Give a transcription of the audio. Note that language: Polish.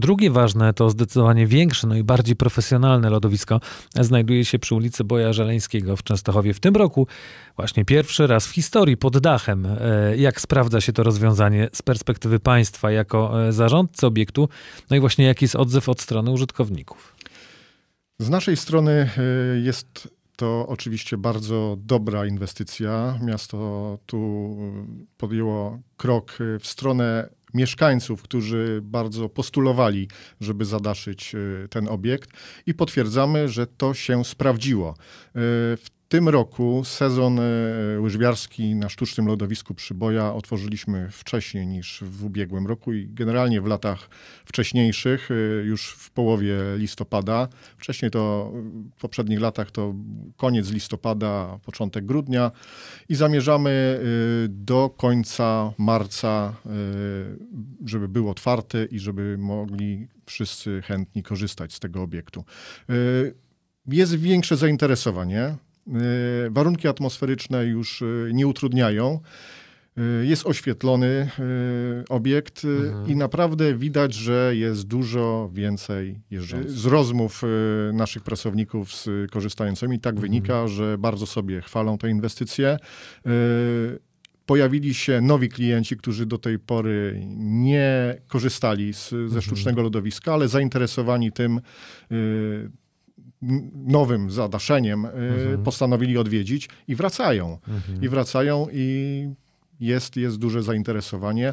Drugie ważne to zdecydowanie większe, no i bardziej profesjonalne lodowisko znajduje się przy ulicy Boja Żeleńskiego w Częstochowie. W tym roku właśnie pierwszy raz w historii pod dachem. E, jak sprawdza się to rozwiązanie z perspektywy państwa jako e, zarządcy obiektu? No i właśnie jaki jest odzew od strony użytkowników? Z naszej strony e, jest to oczywiście bardzo dobra inwestycja. Miasto tu podjęło krok w stronę mieszkańców, którzy bardzo postulowali, żeby zadaszyć y, ten obiekt i potwierdzamy, że to się sprawdziło. Y, w tym roku sezon e, łyżwiarski na sztucznym lodowisku Przyboja otworzyliśmy wcześniej niż w ubiegłym roku i generalnie w latach wcześniejszych, e, już w połowie listopada. Wcześniej to w poprzednich latach to koniec listopada, początek grudnia i zamierzamy e, do końca marca, żeby był otwarty i żeby mogli wszyscy chętni korzystać z tego obiektu. Jest większe zainteresowanie Y, warunki atmosferyczne już y, nie utrudniają. Y, jest oświetlony obiekt mhm. i naprawdę widać, że jest dużo więcej jeżdżących. Z rozmów naszych pracowników z korzystającymi tak mhm. wynika, że bardzo sobie chwalą te inwestycje. Pojawili się nowi klienci, którzy do tej pory nie korzystali z, ze mhm. sztucznego lodowiska, ale zainteresowani tym, nowym zadaszeniem y, mhm. postanowili odwiedzić i wracają. Mhm. I wracają i jest, jest duże zainteresowanie.